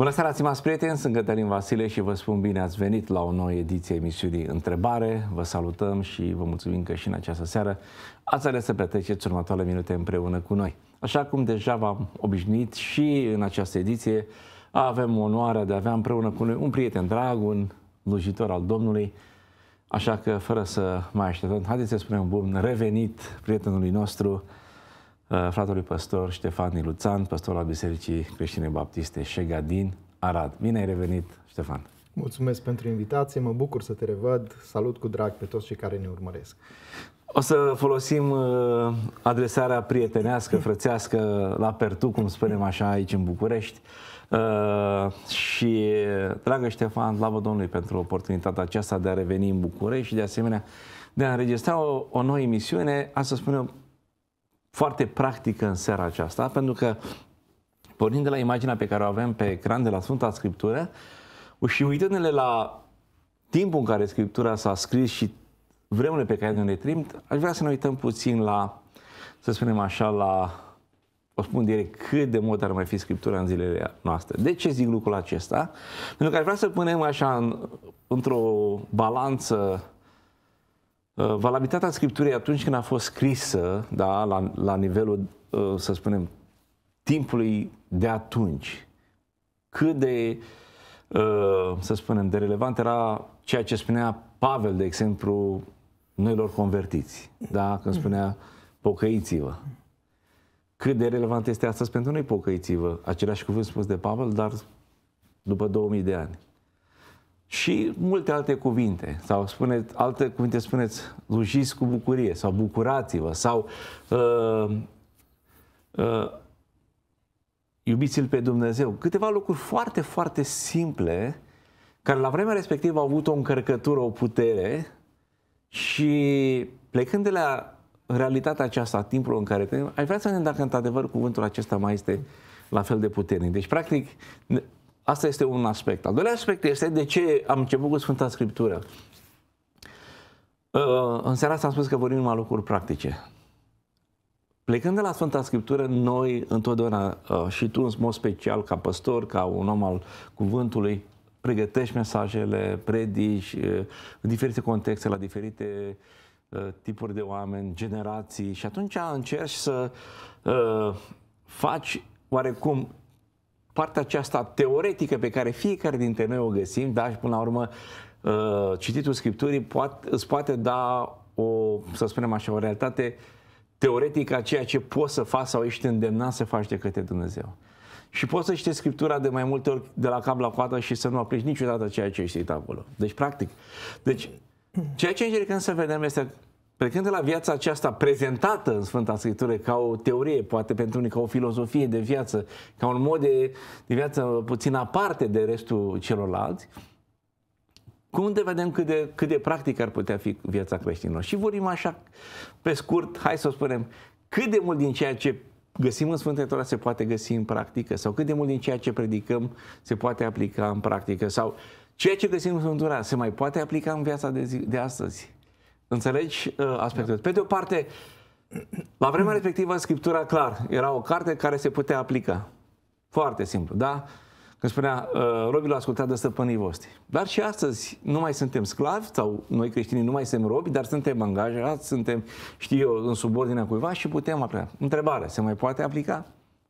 Bună seara, stimați prieteni, sunt Cătălin Vasile și vă spun bine ați venit la o nouă ediție emisiunii Întrebare. Vă salutăm și vă mulțumim că și în această seară ați ales să petreceți următoarele minute împreună cu noi. Așa cum deja v-am obișnuit și în această ediție, avem onoarea de a avea împreună cu noi un prieten drag, un lujitor al Domnului, Așa că, fără să mai așteptăm, haideți să spunem bun revenit prietenului nostru, Uh, fratelui păstor Ștefan Iluțan, păstor la Bisericii Creștine Baptiste Șega din Arad. Bine ai revenit, Ștefan! Mulțumesc pentru invitație, mă bucur să te revăd, salut cu drag pe toți cei care ne urmăresc. O să folosim uh, adresarea prietenească, frățească, la pertu, cum spunem așa, aici în București. Uh, și, dragă Ștefan, slavă Domnului pentru oportunitatea aceasta de a reveni în București și, de asemenea, de a înregistra o, o nouă emisiune, asta spunem foarte practică în seara aceasta, pentru că, pornind de la imaginea pe care o avem pe ecran de la Sfânta Scriptură, și uitându-ne la timpul în care Scriptura s-a scris și vremurile pe care ne trimit, aș vrea să ne uităm puțin la, să spunem așa, la, o spun direct, cât de mult ar mai fi Scriptura în zilele noastre. De ce zic lucrul acesta? Pentru că aș vrea să punem așa în, într-o balanță Uh, Valabilitatea Scripturii atunci când a fost scrisă, da, la, la nivelul, uh, să spunem, timpului de atunci, cât de, uh, să spunem, de relevant era ceea ce spunea Pavel, de exemplu, noilor convertiți, da, când spunea pocăiți-vă. Cât de relevant este astăzi pentru noi pocăiți-vă, același cuvânt spus de Pavel, dar după 2000 de ani și multe alte cuvinte. Sau spune, alte cuvinte spuneți, rujiți cu bucurie, sau bucurați-vă, sau uh, uh, iubiți-L pe Dumnezeu. Câteva lucruri foarte, foarte simple, care la vremea respectivă au avut o încărcătură, o putere și plecând de la realitatea aceasta, timpul în care trăim, ai vrea să ne dacă într-adevăr cuvântul acesta mai este la fel de puternic. Deci, practic, Asta este un aspect. Al doilea aspect este de ce am început cu Sfânta Scriptură. Uh, în seara asta am spus că vorbim numai lucruri practice. Plecând de la Sfânta Scriptură, noi întotdeauna, uh, și tu în mod special, ca păstor, ca un om al cuvântului, pregătești mesajele, predici uh, în diferite contexte, la diferite tipuri de oameni, generații și atunci încerci să faci oarecum partea aceasta teoretică pe care fiecare dintre noi o găsim, da, și până la urmă uh, cititul Scripturii poate, îți poate da o, să spunem așa, o realitate teoretică a ceea ce poți să faci sau ești îndemnat să faci de către Dumnezeu. Și poți să citești Scriptura de mai multe ori de la cap la coadă și să nu aplici niciodată ceea ce ai citit acolo. Deci, practic, deci, ceea ce încercăm să vedem este plecând de la viața aceasta prezentată în Sfânta Scriptură ca o teorie, poate pentru unii ca o filozofie de viață, ca un mod de, de viață puțin aparte de restul celorlalți, cum te vedem cât de, cât de practic ar putea fi viața creștinilor? Și vorbim așa, pe scurt, hai să o spunem, cât de mult din ceea ce găsim în Sfânta Scriptură se poate găsi în practică sau cât de mult din ceea ce predicăm se poate aplica în practică sau ceea ce găsim în Sfânta se mai poate aplica în viața de, zi, de astăzi? Înțelegi uh, aspectul. Da. Pe de o parte, la vremea respectivă, Scriptura, clar, era o carte care se putea aplica. Foarte simplu, da? Când spunea, uh, robilul ascultat de stăpânii voștri. Dar și astăzi nu mai suntem sclavi, sau noi creștinii nu mai suntem robi, dar suntem angajați, suntem, știu eu, în subordinea cuiva și putem aplica. Întrebare, se mai poate aplica?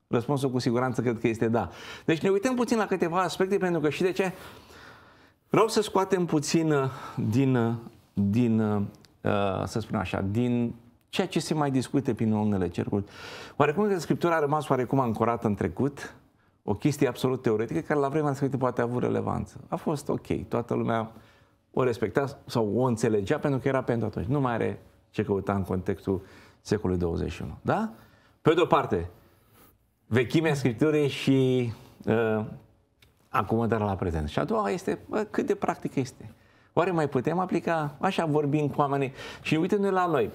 Răspunsul cu siguranță cred că este da. Deci ne uităm puțin la câteva aspecte, pentru că și de ce? Vreau să scoatem puțin uh, din, din Uh, să spun așa, din ceea ce se mai discute prin unele cercuri. Oarecum că Scriptura a rămas oarecum ancorată în trecut, o chestie absolut teoretică care la vremea înscrită poate a avut relevanță. A fost ok, toată lumea o respecta sau o înțelegea pentru că era pentru atunci. Nu mai are ce căuta în contextul secolului 21. Da? Pe de o parte, vechimea Scripturii și uh, acomodarea la prezent. Și a doua este bă, cât de practică este. Oare mai putem aplica? Așa vorbim cu oamenii. Și uite-ne la noi.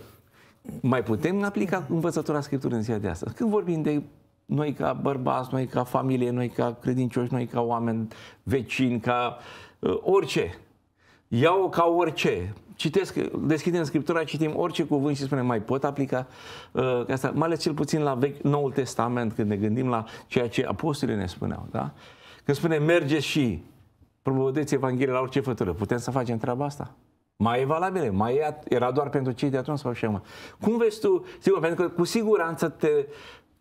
Mai putem aplica învățătura Scripturii în ziua de astăzi? Când vorbim de noi ca bărbați, noi ca familie, noi ca credincioși, noi ca oameni vecini, ca uh, orice. Iau ca orice. Citesc, deschidem Scriptura, citim orice cuvânt și spunem, mai pot aplica uh, asta, mai ales cel puțin la vechi, Noul Testament, când ne gândim la ceea ce apostolii ne spuneau, da? Când spune, mergeți și promoveți Evanghelia la orice fătură. Putem să facem treaba asta? Mai e valabilă, mai e, era doar pentru cei de atunci sau și acum. Cum vezi tu, sigur, pentru că cu siguranță te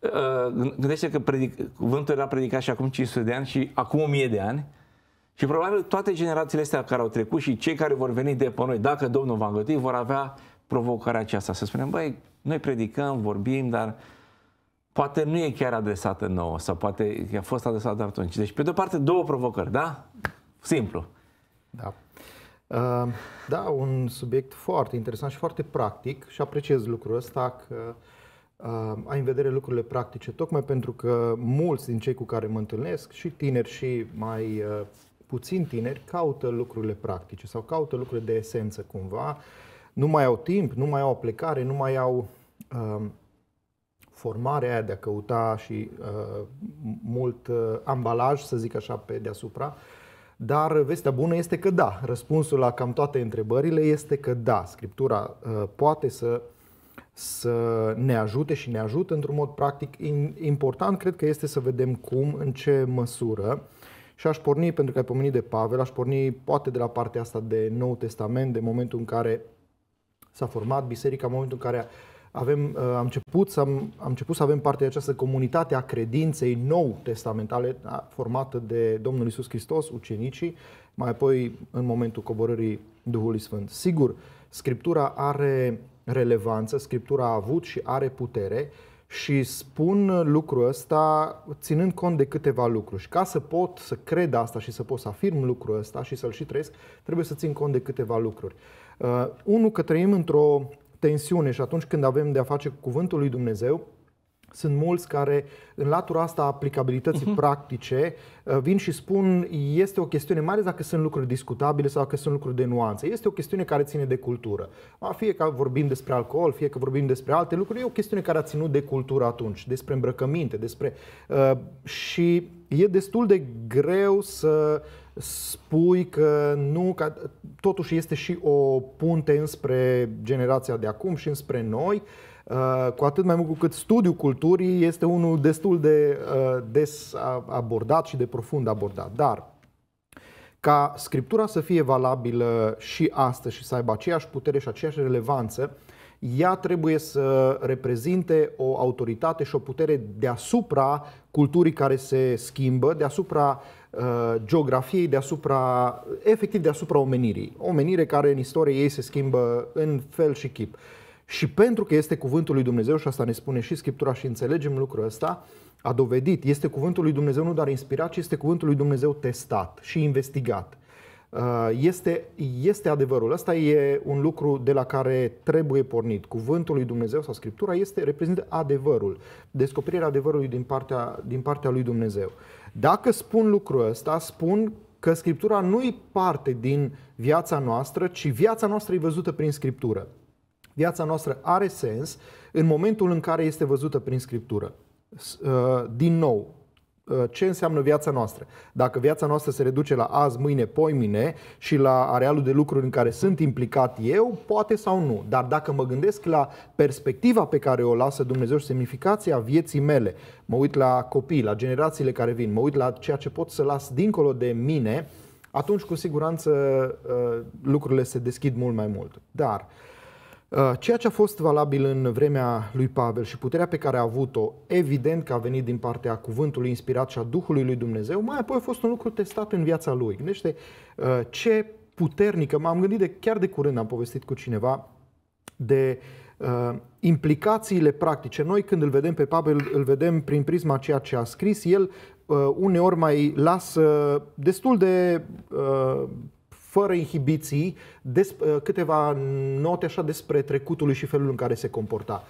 uh, gândește că predic, cuvântul era predicat și acum 500 de ani și acum 1000 de ani și probabil toate generațiile astea care au trecut și cei care vor veni de pe noi, dacă Domnul va găti, vor avea provocarea aceasta. Să spunem, băi, noi predicăm, vorbim, dar poate nu e chiar adresată nouă sau poate a fost adresată atunci. Deci, pe de-o parte, două provocări, da? Simplu. Da. Uh, da, un subiect foarte interesant și foarte practic și apreciez lucrul ăsta că uh, ai în vedere lucrurile practice, tocmai pentru că mulți din cei cu care mă întâlnesc, și tineri și mai uh, puțin tineri, caută lucrurile practice sau caută lucruri de esență cumva, nu mai au timp, nu mai au o plecare, nu mai au formarea aia de a căuta și uh, mult uh, ambalaj, să zic așa, pe deasupra. Uh, dar vestea bună este că da. Răspunsul la cam toate întrebările este că da. Scriptura uh, poate să, să ne ajute și ne ajută într-un mod practic. Important cred că este să vedem cum, în ce măsură. Și aș porni, pentru că ai pomenit de Pavel, aș porni poate de la partea asta de Nou Testament, de momentul în care s-a format biserica, momentul în care avem, uh, am, început să am, am început să avem parte de această comunitate a credinței nou testamentale formată de Domnul Isus Hristos, ucenicii, mai apoi în momentul coborârii Duhului Sfânt. Sigur, Scriptura are relevanță, Scriptura a avut și are putere și spun lucrul ăsta ținând cont de câteva lucruri. Și ca să pot să cred asta și să pot să afirm lucrul ăsta și să-l și trăiesc, trebuie să țin cont de câteva lucruri. Uh, unul, că trăim într-o tensiune și atunci când avem de a face cu cuvântul lui Dumnezeu, sunt mulți care, în latura asta a aplicabilității uh-huh. practice, uh, vin și spun este o chestiune, mai ales dacă sunt lucruri discutabile sau dacă sunt lucruri de nuanță. este o chestiune care ține de cultură. Fie că vorbim despre alcool, fie că vorbim despre alte lucruri, e o chestiune care a ținut de cultură atunci, despre îmbrăcăminte, despre... Uh, și e destul de greu să spui că nu, că totuși este și o punte înspre generația de acum și înspre noi, uh, Uh, cu atât mai mult cu cât studiul culturii este unul destul de uh, des abordat și de profund abordat. Dar ca scriptura să fie valabilă și astăzi și să aibă aceeași putere și aceeași relevanță, ea trebuie să reprezinte o autoritate și o putere deasupra culturii care se schimbă, deasupra uh, geografiei, deasupra, efectiv deasupra omenirii. Omenire care în istorie ei se schimbă în fel și chip. Uh, și pentru că este cuvântul lui Dumnezeu, și asta ne spune și Scriptura și înțelegem lucrul ăsta, a dovedit, este cuvântul lui Dumnezeu nu doar inspirat, ci este cuvântul lui Dumnezeu testat și investigat. Uh, este, este adevărul. Asta e un lucru de la care trebuie pornit. Cuvântul lui Dumnezeu sau Scriptura este, reprezintă adevărul, descoperirea adevărului din partea, din partea lui Dumnezeu. Dacă spun lucrul ăsta, spun că Scriptura nu e parte din viața noastră, ci viața noastră e văzută prin Scriptură. Viața noastră are sens în momentul în care este văzută prin Scriptură. Uh, din nou, uh, ce înseamnă viața noastră. Dacă viața noastră se reduce la azi, mâine, poimine și la arealul de lucruri în care sunt implicat eu, poate sau nu. Dar dacă mă gândesc la perspectiva pe care o lasă Dumnezeu și semnificația vieții mele, mă uit la copii, la generațiile care vin, mă uit la ceea ce pot să las dincolo de mine, atunci cu siguranță uh, lucrurile se deschid mult mai mult. Dar uh, Uh, ceea ce a fost valabil în vremea lui Pavel și puterea pe care a avut-o, evident că a venit din partea cuvântului inspirat și a Duhului lui Dumnezeu, mai apoi a fost un lucru testat în viața lui. Gândește uh, ce puternică, m-am gândit de, chiar de curând, am povestit cu cineva, de uh, implicațiile practice. Noi când îl vedem pe Pavel, îl vedem prin prisma ceea ce a scris, el uh, uneori mai lasă destul de uh, fără inhibiții, uh, câteva note așa despre trecutul și felul în care se comporta.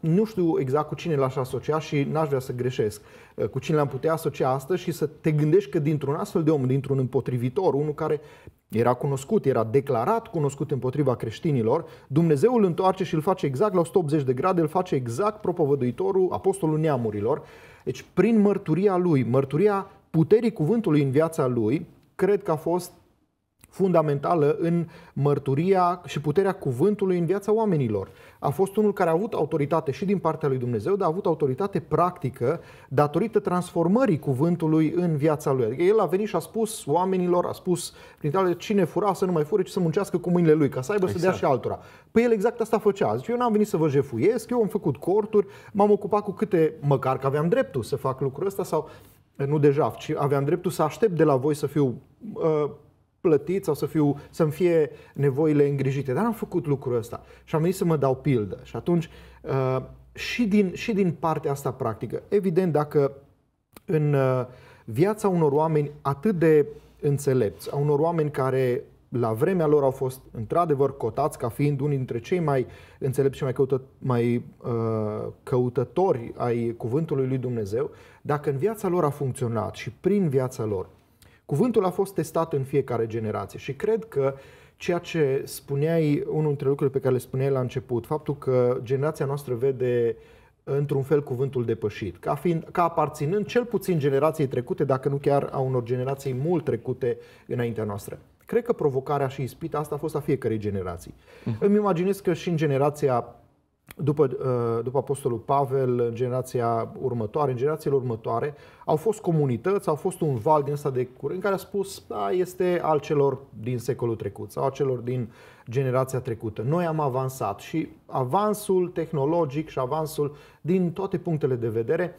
Nu știu exact cu cine l-aș asocia și n-aș vrea să greșesc. Uh, cu cine l-am putea asocia astăzi și să te gândești că dintr-un astfel de om, dintr-un împotrivitor, unul care era cunoscut, era declarat cunoscut împotriva creștinilor, Dumnezeu îl întoarce și îl face exact la 180 de grade, îl face exact propovăduitorul, apostolul neamurilor. Deci, prin mărturia lui, mărturia puterii cuvântului în viața lui, cred că a fost fundamentală în mărturia și puterea cuvântului în viața oamenilor. A fost unul care a avut autoritate și din partea lui Dumnezeu, dar a avut autoritate practică datorită transformării cuvântului în viața lui. Adică el a venit și a spus oamenilor, a spus printre altele, cine fura să nu mai fure, ci să muncească cu mâinile lui, ca să aibă exact. să dea exact. și altora. Păi el exact asta făcea. Zice, eu n-am venit să vă jefuiesc, eu am făcut corturi, m-am ocupat cu câte, măcar că aveam dreptul să fac lucrul ăsta sau nu deja, ci aveam dreptul să aștept de la voi să fiu uh, plătit sau să fiu, să-mi fie nevoile îngrijite. Dar am făcut lucrul ăsta și am venit să mă dau pildă. Și atunci, uh, și din, și din partea asta practică, evident, dacă în uh, viața unor oameni atât de înțelepți, a unor oameni care la vremea lor au fost într-adevăr cotați ca fiind unii dintre cei mai înțelepți și mai, căută, mai uh, căutători ai cuvântului lui Dumnezeu, dacă în viața lor a funcționat și prin viața lor Cuvântul a fost testat în fiecare generație și cred că ceea ce spuneai, unul dintre lucrurile pe care le spuneai la început, faptul că generația noastră vede uh, într-un fel cuvântul depășit, ca, fiind, ca aparținând cel puțin generației trecute, dacă nu chiar a unor generații mult trecute înaintea noastră. Cred că provocarea și ispita asta a fost a fiecărei generații. Uh-huh. Îmi imaginez că și în generația după, uh, după Apostolul Pavel, în generația următoare, în generațiile următoare, au fost comunități, au fost un val din ăsta de curând care a spus, da, este al celor din secolul trecut sau al celor din generația trecută. Noi am avansat și avansul tehnologic și avansul din toate punctele de vedere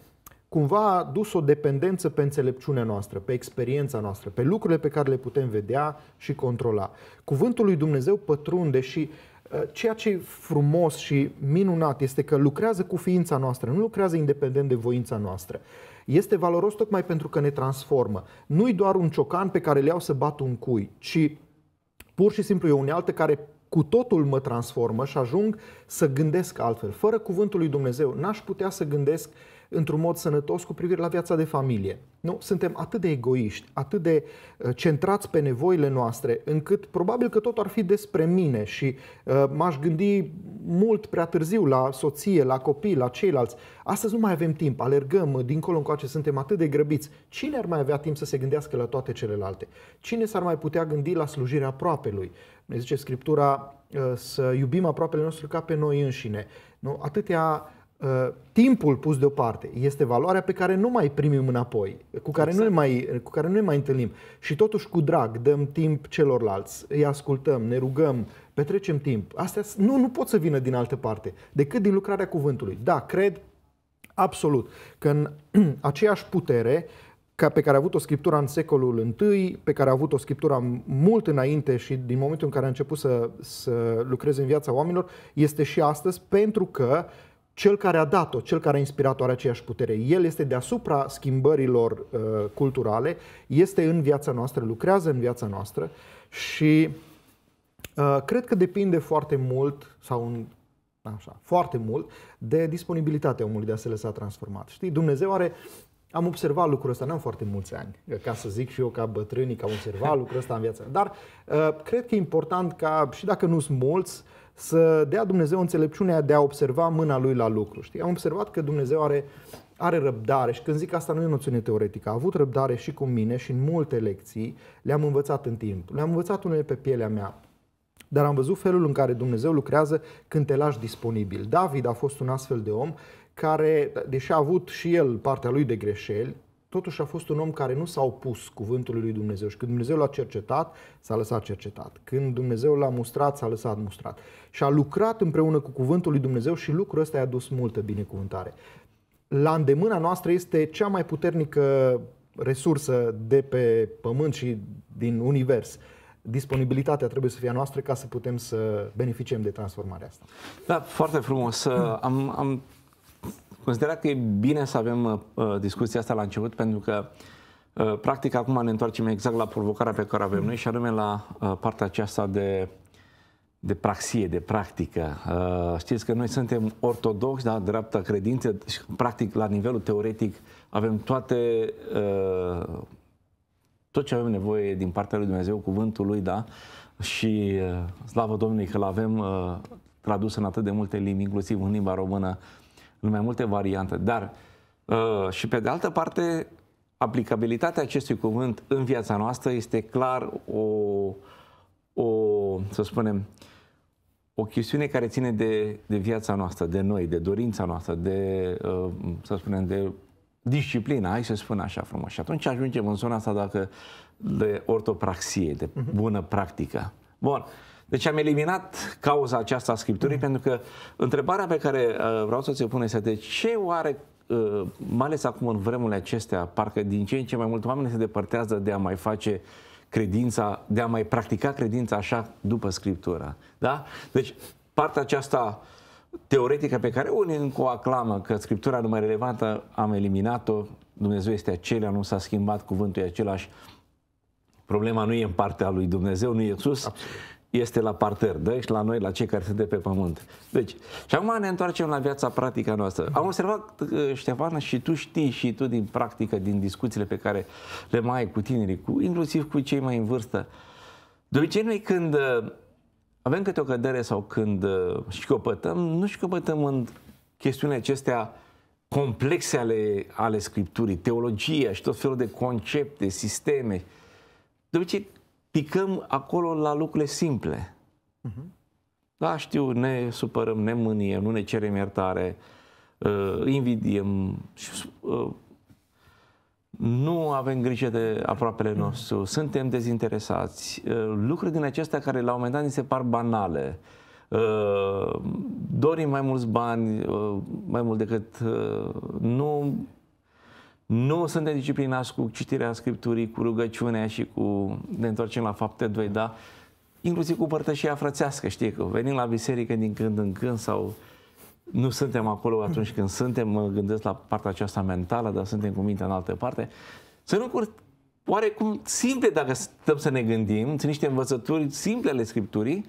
cumva a dus o dependență pe înțelepciunea noastră, pe experiența noastră, pe lucrurile pe care le putem vedea și controla. Cuvântul lui Dumnezeu pătrunde și uh, Uh, ceea ce e frumos și minunat este că lucrează cu ființa noastră, nu lucrează independent de voința noastră. Este valoros tocmai pentru că ne transformă. Nu-i doar un ciocan pe care le iau să bat un cui, ci pur și simplu e o unealtă care cu totul mă transformă și ajung să gândesc altfel. Fără cuvântul lui Dumnezeu n-aș putea să gândesc uh, într-un mod sănătos cu privire la viața de familie. Nu? Suntem atât de egoiști, atât de uh, centrați pe nevoile noastre, încât probabil că tot ar fi despre mine și uh, m-aș gândi mult prea târziu la soție, la copii, la ceilalți. Astăzi nu mai avem timp, alergăm uh, dincolo încoace, suntem atât de grăbiți. Cine ar mai avea timp să se gândească la toate celelalte? Cine s-ar mai putea gândi la slujirea aproapelui? Ne zice Scriptura uh, să iubim aproapele nostru ca pe noi înșine. Nu? Atâtea Ă, timpul pus deoparte este valoarea pe care nu mai primim înapoi, cu care, exact. nu mai, cu care nu ne mai întâlnim. Și totuși cu drag dăm timp celorlalți, îi ascultăm, ne rugăm, petrecem timp. Astea nu, nu pot să vină din altă parte, decât din lucrarea cuvântului. Da, cred absolut că în aceeași putere ca pe care a avut o scriptură în secolul I, pe care a avut o scriptură mult înainte și din momentul în care a început să, să lucreze în viața oamenilor, este și astăzi pentru că uh, cel care a dat-o, cel care a inspirat-o are aceeași putere. El este deasupra schimbărilor uh, culturale, este în viața noastră, lucrează în viața noastră și uh, cred că depinde foarte mult sau un, așa, foarte mult de disponibilitatea omului de a se lăsa transformat. Știi, Dumnezeu are am observat lucrul ăsta, n-am foarte mulți ani, ca să zic și eu ca bătrânii că am observat lucrul ăsta în viața Dar uh, cred că e important ca, și dacă nu sunt mulți, uh, să dea Dumnezeu înțelepciunea de a observa mâna lui la lucru. Știi? Am observat că Dumnezeu are, are răbdare și când zic asta nu e o noțiune teoretică. A avut răbdare și cu mine și în multe lecții le-am învățat în timp. Le-am învățat unele pe pielea mea. Dar am văzut felul în care Dumnezeu lucrează când te lași disponibil. David a fost un astfel de om care, deși a avut și el partea lui de greșeli, totuși a fost un om care nu s-a opus cuvântului lui Dumnezeu și când Dumnezeu l-a cercetat, s-a lăsat cercetat. Când Dumnezeu l-a mustrat, s-a lăsat mustrat. Și a lucrat împreună cu cuvântul lui Dumnezeu și lucrul ăsta i-a dus multă binecuvântare. La îndemâna noastră este cea mai puternică resursă de pe pământ și din univers disponibilitatea trebuie să fie a noastră ca să putem să beneficiem de transformarea asta. Da, foarte frumos. Hmm. Am, am considera că e bine să avem uh, discuția asta la început, pentru că uh, Practic, acum ne întoarcem exact la provocarea pe care avem noi și anume la uh, partea aceasta de, de praxie, de practică. Știți că noi suntem ortodoxi, da, dreapta credință și, practic, la nivelul teoretic, avem toate, tot ce avem nevoie din partea lui Dumnezeu, cuvântul lui, da, și slavă Domnului că l-avem tradus în atât de multe limbi, inclusiv în limba română, în mai multe variante. Dar uh, și pe de altă parte, aplicabilitatea acestui cuvânt în viața noastră este clar o, o să spunem, o chestiune care ține de, de viața noastră, de noi, de dorința noastră, de, uh, să spunem, de disciplina, hai să spun așa frumos. Și atunci ajungem în zona asta dacă de ortopraxie, de mhm. bună practică. Bun. Deci am eliminat cauza aceasta a Scripturii mm. pentru că întrebarea pe care uh, vreau să ți-o pun este de ce oare uh, mai ales acum în vremurile acestea, parcă din ce în ce mai mult oameni se depărtează de a mai face credința, de a mai practica credința așa după Scriptura. Da? Deci partea aceasta teoretică pe care unii încă o aclamă că Scriptura nu mai relevantă, am eliminat-o, Dumnezeu este acela, nu s-a schimbat, cuvântul e același, problema nu e în partea lui Dumnezeu, nu e în sus, Absolut este la parter, da? și la noi, la cei care sunt de pe pământ. Deci, și acum ne întoarcem la viața practică noastră. Am observat, uh, Ștefan, și tu știi și tu din practică, din discuțiile pe care le mai ai cu tinerii, cu, inclusiv cu cei mai în vârstă. De obicei, noi când uh, avem câte o cădere sau când uh, școpătăm, nu școpătăm în chestiunile acestea complexe ale, ale Scripturii, teologia și tot felul de concepte, sisteme. De obicei, picăm acolo la lucrurile simple. Uh-huh. Da, știu, ne supărăm, ne mâniem, nu ne cerem iertare, uh, invidiem, uh, nu avem grijă de aproapele nostru, suntem dezinteresați. Uh, lucruri din acestea care la un moment dat ni se par banale. Uh, dorim mai mulți bani, uh, mai mult decât uh, nu nu suntem disciplinați cu citirea Scripturii, cu rugăciunea și cu... ne întoarcem la fapte 2, da? Inclusiv cu părtășia frățească, știi, că venim la biserică din când în când sau nu suntem acolo atunci când suntem, mă gândesc la partea aceasta mentală, dar suntem cu mintea în altă parte. Să nu oarecum simple dacă stăm să ne gândim, sunt niște învățături simple ale Scripturii,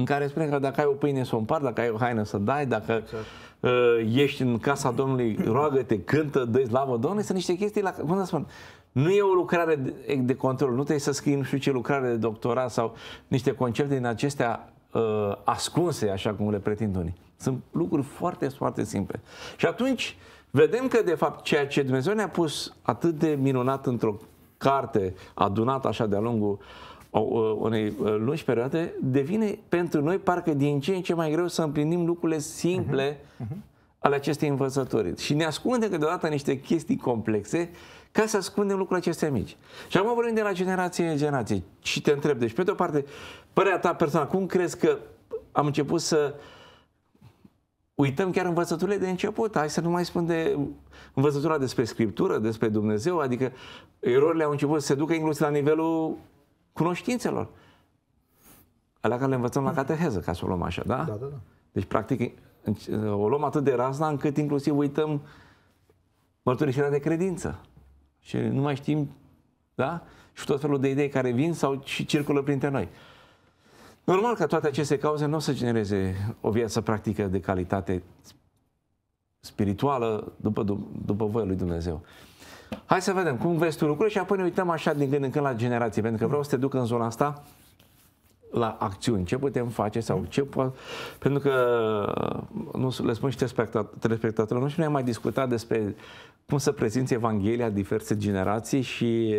în care spune că dacă ai o pâine să o împar, dacă ai o haină să dai, dacă exact. uh, ești în casa Domnului, roagă-te, cântă, dă slavă Domnului, sunt niște chestii la, cum să spun, nu e o lucrare de, de control, nu trebuie să scrii nu știu ce lucrare de doctorat sau niște concepte din acestea uh, ascunse, așa cum le pretind unii. Sunt lucruri foarte, foarte simple. Și atunci vedem că, de fapt, ceea ce Dumnezeu ne-a pus atât de minunat într-o carte adunată așa de-a lungul uh, Uh, unei uh, lungi perioade, devine pentru noi parcă din ce în ce mai greu să împlinim lucrurile simple uh-huh. Uh-huh. ale acestei învățători. Și ne ascunde câteodată niște chestii complexe ca să ascundem lucrurile acestea mici. Și acum vorbim de la generație în generație. Și te întreb, deci pe de o parte, părerea ta personală, cum crezi că am început să uităm chiar învățăturile de început. Hai să nu mai spun de învățătura despre Scriptură, despre Dumnezeu, adică erorile au început să se ducă inclusiv la nivelul cunoștințelor. Alea care le învățăm la cateheză, ca să o luăm așa, da? Da, da, da. Deci, practic, o luăm atât de razna încât inclusiv uităm mărturisirea de credință. Și nu mai știm, da? Și tot felul de idei care vin sau și circulă printre noi. Normal că toate aceste cauze nu o să genereze o viață practică de calitate spirituală după, după voia lui Dumnezeu. Hai să vedem cum vezi tu lucrurile și apoi ne uităm așa din când în când la generații, pentru că vreau să te duc în zona asta la acțiuni, ce putem face sau ce poate... Pentru că, nu le spun și telespectatorilor noștri, noi am mai discutat despre cum să prezinți Evanghelia diverse generații și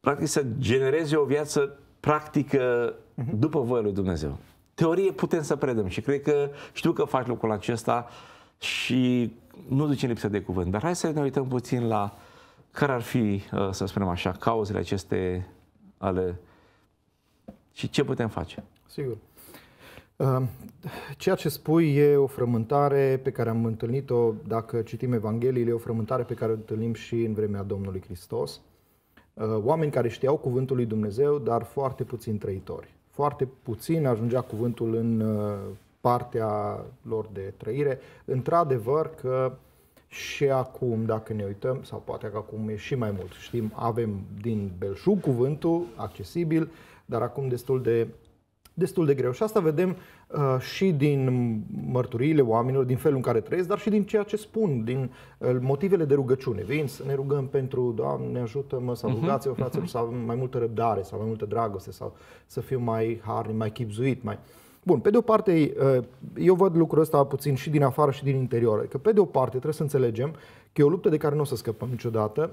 practic să genereze o viață practică după voia lui Dumnezeu. Teorie putem să predăm și cred că știu că faci lucrul acesta uh, și nu ducem lipsă de cuvânt. Dar hai să ne uităm puțin la care ar fi, uh, să spunem așa, cauzele aceste ale și ce putem face. Sigur. Uh, ceea ce spui e o frământare pe care am întâlnit-o, dacă citim Evangheliile, e o frământare pe care o întâlnim și în vremea Domnului Hristos. Uh, oameni care știau cuvântul lui Dumnezeu, dar foarte puțin trăitori. Foarte puțin ajungea cuvântul în partea lor de trăire. Într-adevăr că și acum, dacă ne uităm, sau poate că acum e și mai mult, știm, avem din belșug cuvântul accesibil, dar acum destul de, destul de greu. Și asta vedem uh, și din mărturiile oamenilor, din felul în care trăiesc, dar și din ceea ce spun, din uh, motivele de rugăciune. Vin să ne rugăm pentru, Doamne ajută-mă, mhm. Mhm. sau rugați-vă, fraților, să avem mai multă răbdare, sau mai multă dragoste, sau să fiu mai harni, mai chipzuit, mai... Uh, Bun, pe de o parte, uh, eu văd lucrul ăsta puțin și din afară și din interior. Că adică, pe de o parte trebuie să înțelegem că e o luptă de care nu o să scăpăm niciodată,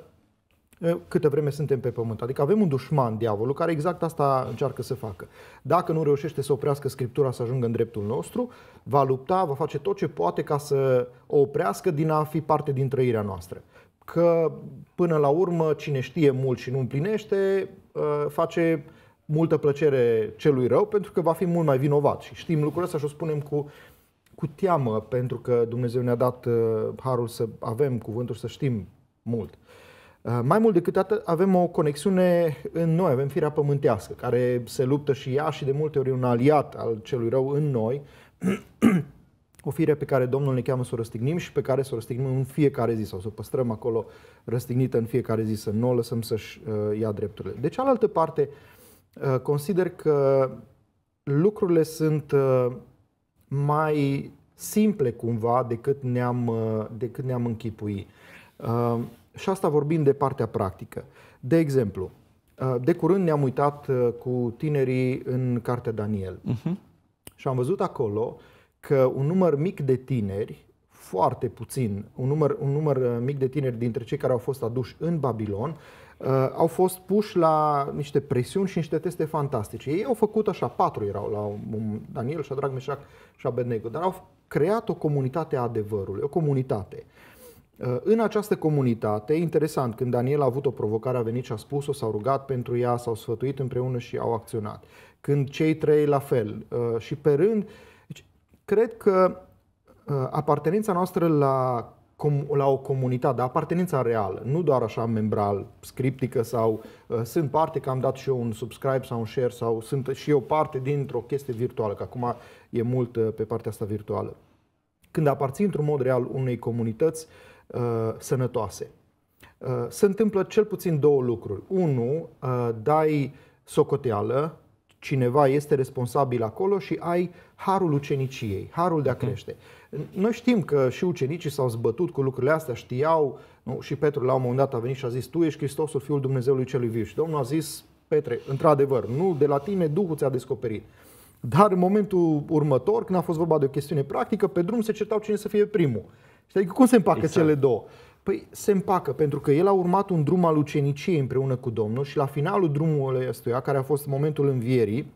uh, câtă vreme suntem pe pământ. Adică avem un dușman, diavolul, care exact asta încearcă să facă. Dacă nu reușește să oprească Scriptura să ajungă în dreptul nostru, va lupta, va face tot ce poate ca să o oprească din a fi parte din trăirea noastră. Că până la urmă, cine știe mult și nu împlinește, uh, face multă plăcere celui rău pentru că va fi mult mai vinovat. Și știm lucrurile să și o spunem cu, cu teamă pentru că Dumnezeu ne-a dat uh, harul să avem cuvântul, să știm mult. Uh, mai mult decât atât, avem o conexiune în noi, avem firea pământească, care se luptă și ea și de multe ori un aliat al celui rău în noi, o fire pe care Domnul ne cheamă să o răstignim și pe care să o răstignim în fiecare zi sau să o păstrăm acolo răstignită în fiecare zi, să nu o lăsăm să-și uh, ia drepturile. De cealaltă parte, uh, Uh, consider că lucrurile sunt uh, mai simple cumva decât ne-am, uh, decât ne-am închipui. Și asta vorbim de partea practică. De exemplu, de curând ne-am uitat cu tinerii în cartea Daniel uh-huh. și am văzut acolo că un număr mic de tineri, foarte puțin, un număr, un număr mic de tineri dintre cei care au fost aduși în Babilon, uh, Uh, au fost puși la niște presiuni și niște teste fantastice. Ei au făcut așa, patru erau la Daniel, și drag Meșac și Abednego, dar au creat o comunitate a adevărului, o comunitate. Uh, în această comunitate, interesant, când Daniel a avut o provocare, a venit și a spus-o, s-au rugat pentru ea, s-au sfătuit împreună și au acționat. Când cei trei la fel uh, și pe rând, deci, cred că apartenența noastră la com, la o comunitate, apartenența reală, nu doar așa membral, scriptică sau uh, sunt parte că am dat și eu un subscribe sau un share sau sunt și eu parte dintr-o chestie virtuală, că acum e mult uh, pe partea asta virtuală. Când aparții într-un mod real unei comunități uh, sănătoase, uh, se întâmplă cel puțin două lucruri. Unu, uh, dai socoteală, cineva este responsabil acolo și ai harul uceniciei, harul de a mhm. crește. Noi știm că și ucenicii s-au zbătut cu lucrurile astea, știau, nu? și Petru la un moment dat a venit și a zis, tu ești Hristosul, Fiul Dumnezeului Celui Viu. Și Domnul a zis, Petre, într-adevăr, nu de la tine Duhul ți-a descoperit. Dar în momentul următor, când a fost vorba de o chestiune practică, pe drum se certau cine să fie primul. Și adică cum se împacă exact. cele două? Păi se împacă, pentru că el a urmat un drum al uceniciei împreună cu Domnul și la finalul drumului ăstuia, care a fost momentul învierii,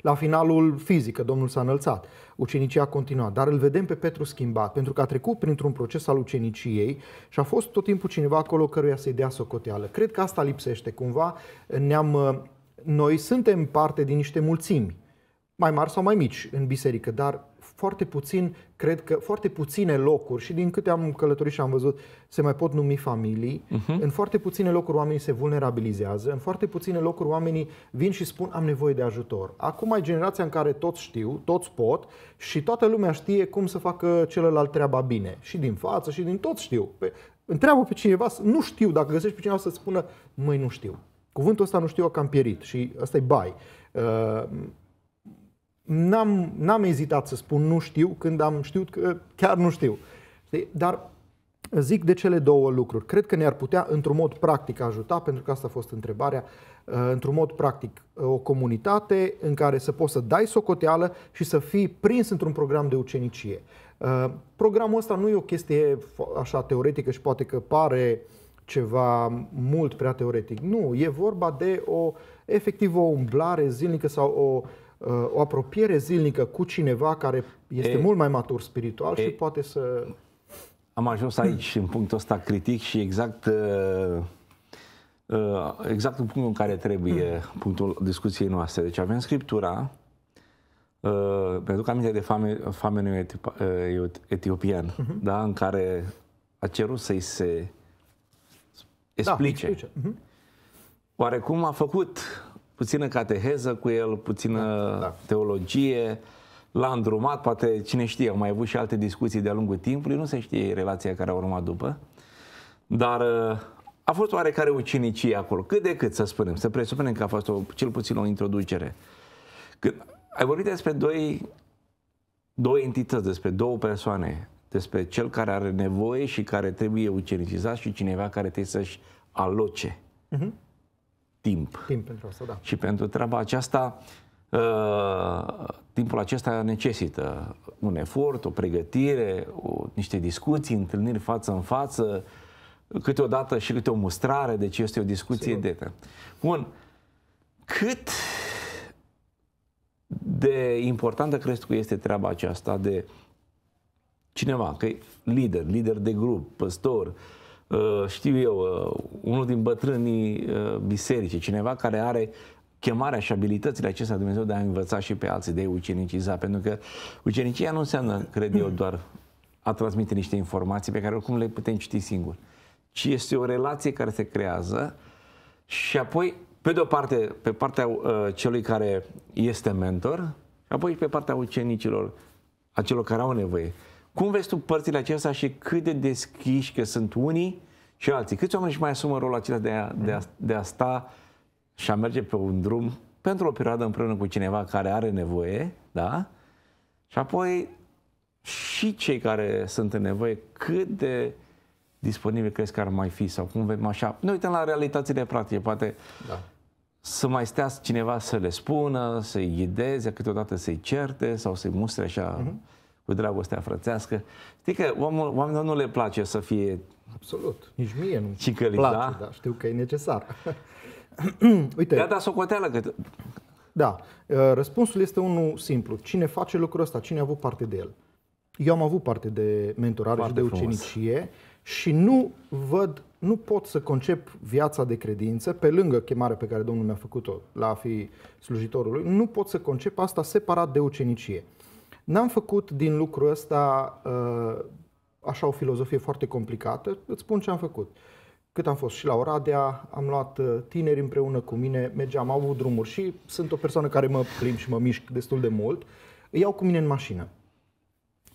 la finalul fizic, că Domnul s-a înălțat, ucenicia a continuat. Dar îl vedem pe Petru schimbat, pentru că a trecut printr-un proces al uceniciei și a fost tot timpul cineva acolo căruia să-i dea socoteală. Cred că asta lipsește. Cumva ne-am, noi suntem parte din niște mulțimi, mai mari sau mai mici, în biserică, dar foarte puțin, cred că foarte puține locuri și din câte am călătorit și am văzut, se mai pot numi familii. Uh-huh. În foarte puține locuri oamenii se vulnerabilizează, în foarte puține locuri oamenii vin și spun am nevoie de ajutor. Acum ai generația în care toți știu, toți pot și toată lumea știe cum să facă celălalt treaba bine. Și din față și din tot știu. Pe, întreabă pe cineva, nu știu, dacă găsești pe cineva să spună, măi, nu știu. Cuvântul ăsta nu știu, că am pierit și ăsta e bai. Uh, n-am, n-am ezitat să spun nu știu când am știut că chiar nu știu. Dar zic de cele două lucruri. Cred că ne-ar putea, într-un mod practic, ajuta, pentru că asta a fost întrebarea, uh, într-un mod practic, uh, o comunitate în care să poți să dai socoteală și să fii prins într-un program de ucenicie. Uh, programul ăsta nu e o chestie așa teoretică și poate că pare ceva mult prea teoretic. Nu, e vorba de o, efectiv, o umblare zilnică sau o Uh, o apropiere zilnică cu cineva care este e, mult mai matur spiritual e, și poate să... Am ajuns aici, în punctul ăsta critic și exact uh, uh, exact în punctul în care trebuie, punctul discuției noastre. Deci avem Scriptura, pentru că aminte de fame, famenul etiopian, uh-huh. da? în care a cerut să-i se explice. Da, explice. Uh-huh. Oarecum a făcut puțină cateheză cu el, puțină da, da. teologie, l-a îndrumat, poate cine știe, au mai avut și alte discuții de-a lungul timpului, nu se știe relația care a urmat după, dar uh, a fost oarecare ucinicie acolo, cât de cât să spunem, să presupunem că a fost o, cel puțin o introducere. Când ai vorbit despre doi, două entități, despre două persoane, despre cel care are nevoie și care trebuie ucenicizat și cineva care trebuie să-și aloce. Uh-huh timp. Timp pentru asta, da. Și pentru treaba aceasta, uh, timpul acesta necesită un efort, o pregătire, o, niște discuții, întâlniri față în față, câteodată și câte o mustrare, deci este o discuție Sigur. de... Bun, cât de importantă crezi că este treaba aceasta de cineva, că e lider, lider de grup, păstor, uh, Uh, știu eu, uh, unul din bătrânii uh, bisericii, cineva care are chemarea și abilitățile acestea de Dumnezeu de a învăța și pe alții, de a uceniciza, pentru că ucenicia nu înseamnă, cred eu, doar a transmite niște informații pe care oricum le putem citi singur, ci este o relație care se creează și apoi, pe de o parte, pe partea uh, celui care este mentor, apoi și pe partea ucenicilor, acelor care au nevoie. Cum vezi tu părțile acestea și cât de deschiși că sunt unii și alții? Câți oameni își mai asumă rolul acela de a, de a, de a sta și a merge pe un drum pentru o perioadă împreună cu cineva care are nevoie, da? Și apoi și cei care sunt în nevoie, cât de disponibil crezi că ar mai fi sau cum vedem așa. Ne uităm la realitățile practice, poate da. să mai stea cineva să le spună, să-i ghideze, câteodată să-i certe sau să-i mustre așa. Uh-huh cu dragostea frățească. Știi că omul, oamenilor nu le place să fie... Absolut. Nici mie nu cicălit, place, da? dar știu că e necesar. Uite. Gata socoteală că... Da. Uh, răspunsul este unul simplu. Cine face lucrul ăsta? Cine a avut parte de el? Eu am avut parte de mentorare Foarte și de ucenicie și nu văd, nu pot să concep viața de credință, pe lângă chemarea pe care Domnul mi-a făcut-o la a fi slujitorului, nu pot să concep asta separat de ucenicie. N-am făcut din lucrul ăsta uh, așa o filozofie foarte complicată. Îți spun ce am făcut. Cât am fost și la Oradea, am luat uh, tineri împreună cu mine, mergeam, am avut drumuri și sunt o persoană care mă plimb și mă mișc destul de mult. Îi iau cu mine în mașină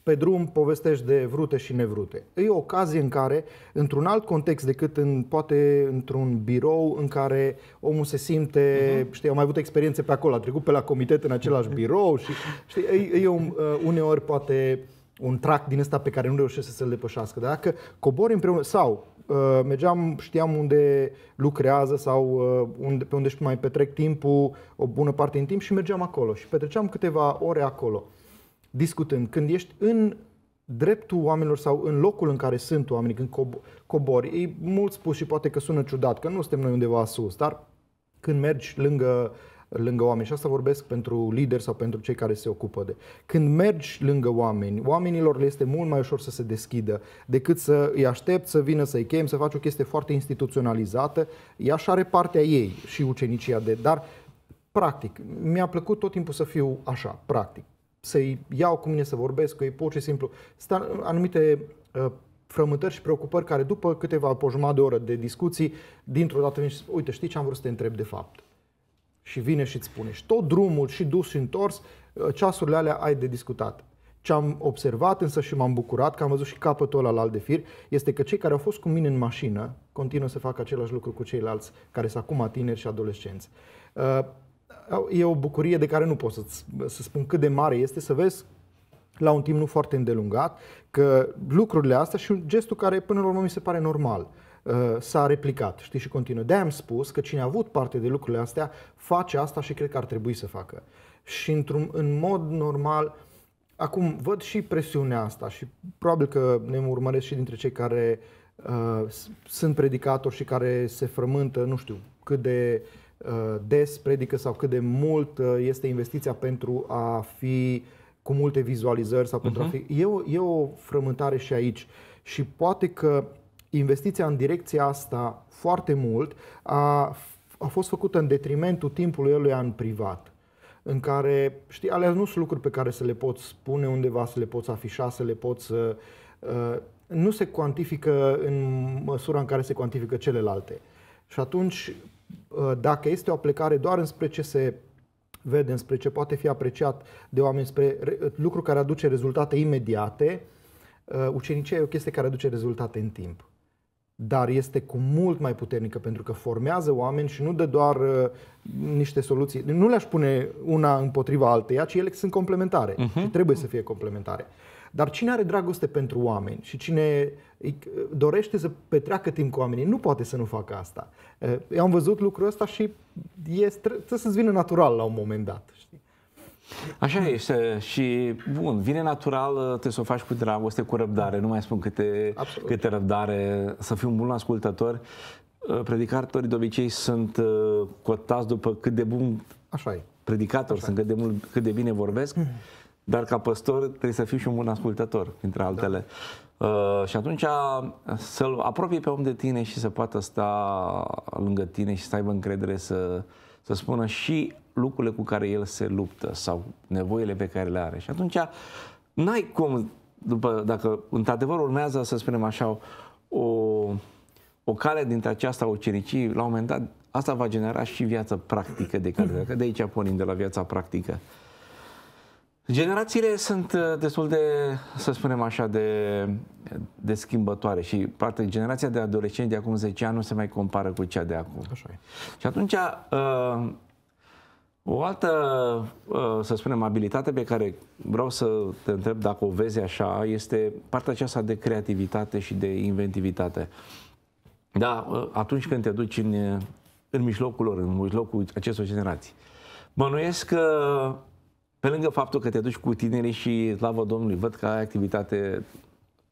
pe drum povestești de vrute și nevrute. E o ocazie în care, într-un alt context decât în, poate într-un birou în care omul se simte, uh-huh. știi, am mai avut experiențe pe acolo, a trecut pe la comitet în același mhm. birou și, știi, e, e un, uh, uneori poate un trac din ăsta pe care nu reușește să-l depășească. Dar dacă cobori împreună sau uh, mergeam, știam unde lucrează sau uh, unde, pe unde își mai petrec timpul, o bună parte din timp și mergeam acolo și petreceam câteva ore acolo. Uh, discutând, când ești în dreptul oamenilor sau în locul în care sunt oamenii, când cobori, e mult spus și poate că sună ciudat, că nu suntem noi undeva sus, dar când mergi lângă lângă oameni, și asta vorbesc pentru lideri sau pentru cei care se ocupă de. Când mergi lângă oameni, oamenilor le este mult mai ușor să se deschidă decât să îi aștept să vină să-i chem, să faci o chestie foarte instituționalizată. Ea și are partea ei și ucenicia de, dar practic, mi-a plăcut tot timpul să fiu așa, practic să-i iau cu mine să vorbesc cu ei, pur și simplu. Sunt anumite uh, frământări și preocupări care după câteva, pe jumătate de oră de discuții, dintr-o dată vin și spune, uite, știi ce am vrut să te întreb de fapt? Și vine și îți spune. Și tot drumul, și dus și întors, uh, ceasurile alea ai de discutat. Ce am observat însă și m-am bucurat că am văzut și capătul ăla alt de fir este că cei care au fost cu mine în mașină continuă să facă același lucru cu ceilalți care sunt acum tineri și adolescenți. Uh, e o bucurie de care nu pot să, să spun cât de mare este să vezi la un timp nu foarte îndelungat că lucrurile astea și un gestul care până la urmă mi se pare normal uh, s-a replicat, știi, și continuă. de am spus că cine a avut parte de lucrurile astea face asta și cred că ar trebui să facă. Și într-un în mod normal, acum văd și presiunea asta și probabil că ne urmăresc și dintre cei care uh, sunt predicatori și care se frământă, nu știu, cât de uh, Uh, des predică sau cât de mult uh, este investiția pentru a fi cu multe vizualizări sau pentru uh-huh. a mhm. fi... E o, e o frământare și aici. Și poate că investiția în direcția asta foarte mult a, a fost făcută în detrimentul timpului eluia în privat în care, știi, alea nu sunt lucruri pe care să le poți spune undeva, să le poți afișa, să le poți Uh, uh nu se cuantifică în măsura în care se cuantifică celelalte. Și atunci Uh, dacă este o plecare doar înspre ce se vede, înspre ce poate fi apreciat de oameni, spre lucru care aduce rezultate imediate, uh, ucenicia e o chestie care aduce rezultate în timp. Dar este cu mult mai puternică pentru că formează oameni și nu dă doar uh, niște soluții. Nu le-aș pune una împotriva alteia, ci ele sunt complementare. Uh-huh. Și trebuie să fie complementare. Dar cine are dragoste pentru oameni și cine dorește să petreacă timp cu oamenii, nu poate să nu facă asta. Eu am văzut lucrul ăsta și e trebuie să-ți vină natural la un moment dat. Știi? Așa este și bun, vine natural, Te să o faci cu dragoste, cu răbdare, nu mai spun câte, câte răbdare, să fiu un bun ascultător. Uh, predicatorii de obicei sunt uh, cotați după cât de bun Așa e. predicator Așa sunt, e. cât de, mult, cât de bine vorbesc. Mm-hmm dar ca păstor trebuie să fii și un bun ascultător, între da. altele. Da. Uh, și atunci să-l apropie pe om de tine și să poată sta lângă tine și să aibă încredere să, să spună și lucrurile cu care el se luptă sau nevoile pe care le are. Și atunci n-ai cum, după, dacă într-adevăr urmează, să spunem așa, o, o cale dintre aceasta ucenicii, la un moment dat, asta va genera și viață practică de calitate. De aici pornim, de la viața practică. Generațiile sunt uh, destul de, să spunem așa, de, de schimbătoare și poate generația de adolescenți de acum 10 ani nu se mai compară cu cea de acum. Așa e. Și atunci, uh, o altă, uh, să spunem, abilitate pe care vreau să te întreb dacă o vezi așa, este partea aceasta de creativitate și de inventivitate. Da, atunci când te duci în, în mijlocul lor, în mijlocul acestor generații. Bănuiesc că pe lângă faptul că te duci cu tinerii și, slavă Domnului, văd că ai activitate